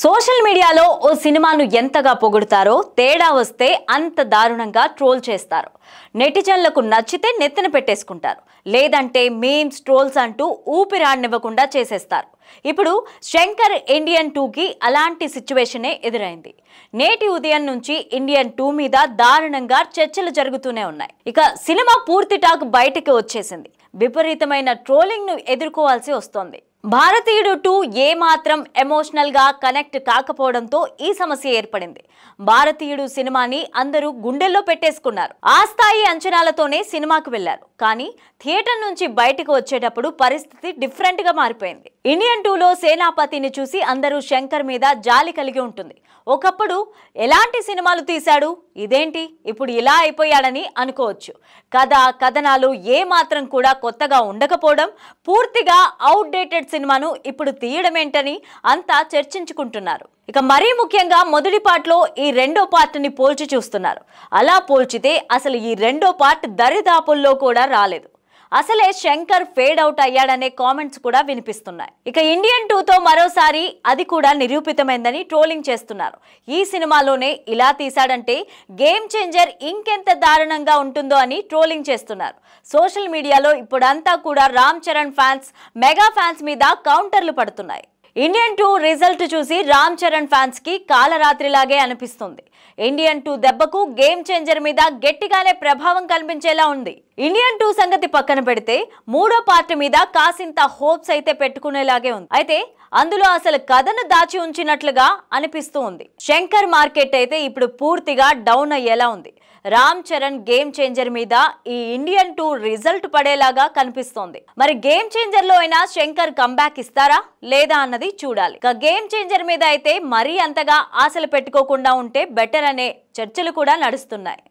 social మీడియాలో ఓ సినిమాను ఎంతగా పొగుడుతారో తేడా వస్తే అంత దారుణంగా ట్రోల్ చేస్తారు నెటిజన్లకు నచ్చితే నెత్తిన పెట్టేసుకుంటారు లేదంటే మీమ్స్ ట్రోల్స్ అంటూ ఊపిరాడనివ్వకుండా చేసేస్తారు ఇప్పుడు శంకర్ ఇండియన్ టూకి అలాంటి సిచ్యువేషనే ఎదురైంది నేటి ఉదయం నుంచి ఇండియన్ టూ మీద దారుణంగా చర్చలు జరుగుతూనే ఉన్నాయి ఇక సినిమా పూర్తి టాక్ బయటకు వచ్చేసింది విపరీతమైన ట్రోలింగ్ను ఎదుర్కోవాల్సి వస్తోంది భారతీయుడు టూ ఏమాత్రం ఎమోషనల్గా కనెక్ట్ కాకపోవడంతో ఈ సమస్య ఏర్పడింది భారతీయుడు సినిమాని అందరూ గుండెల్లో పెట్టేసుకున్నారు ఆ స్థాయి అంచనాలతోనే సినిమాకు వెళ్లారు కానీ థియేటర్ నుంచి బయటకు వచ్చేటప్పుడు పరిస్థితి డిఫరెంట్గా మారిపోయింది ఇండియన్ టూలో సేనాపతిని చూసి అందరూ శంకర్ మీద జాలి కలిగి ఉంటుంది ఒకప్పుడు ఎలాంటి సినిమాలు తీశాడు ఇదేంటి ఇప్పుడు ఇలా అయిపోయాడని అనుకోవచ్చు కథ కథనాలు ఏమాత్రం కూడా కొత్తగా ఉండకపోవడం పూర్తిగా అవుట్డేటెడ్ సినిమాను ఇప్పుడు తీయడమేంటని అంతా చర్చించుకుంటున్నారు ఇక మరీ ముఖ్యంగా మొదటి పార్ట్లో ఈ రెండో పార్ట్ని పోల్చి చూస్తున్నారు అలా పోల్చితే అసలు ఈ రెండో పార్ట్ దరిదాపుల్లో కూడా రాలేదు అసలే శంకర్ ఫేడ్ అవుట్ అయ్యాడనే కామెంట్స్ కూడా వినిపిస్తున్నాయి ఇక ఇండియన్ టూతో మరోసారి అది కూడా నిరూపితమైందని ట్రోలింగ్ చేస్తున్నారు ఈ సినిమాలోనే ఇలా తీశాడంటే గేమ్ చేంజర్ ఇంకెంత దారుణంగా ఉంటుందో అని ట్రోలింగ్ చేస్తున్నారు సోషల్ మీడియాలో ఇప్పుడంతా కూడా Ram Charan fans mega fans మీద కౌంటర్లు పడుతున్నాయి ఇండియన్ టూ రిజల్ట్ చూసి రామ్ చరణ్ ఫ్యాన్స్ కి కాలరాత్రిలాగే అనిపిస్తుంది ఇండియన్ టూ దెబ్బకు గేమ్ చేంజర్ మీద గట్టిగానే ప్రభావం కనిపించేలా ఉంది ఇండియన్ టూ సంగతి పక్కన పెడితే మూడో పార్ట్ మీద కాసింత హోప్స్ అయితే పెట్టుకునేలాగే ఉంది అయితే అందులో అసలు కథను దాచి ఉంచినట్లుగా అనిపిస్తూ ఉంది శంకర్ మార్కెట్ అయితే ఇప్పుడు పూర్తిగా డౌన్ అయ్యేలా ఉంది రామ్ చరణ్ గేమ్ చేంజర్ మీద ఈ ఇండియన్ టూ రిజల్ట్ పడేలాగా కనిపిస్తోంది మరి గేమ్ చేంజర్ లో అయినా శంకర్ కంబ్యాక్ ఇస్తారా లేదా అన్నది చూడాలి ఇక గేమ్ చేంజర్ మీద అయితే మరీ అంతగా ఆశలు పెట్టుకోకుండా ఉంటే బెటర్ అనే చర్చలు కూడా నడుస్తున్నాయి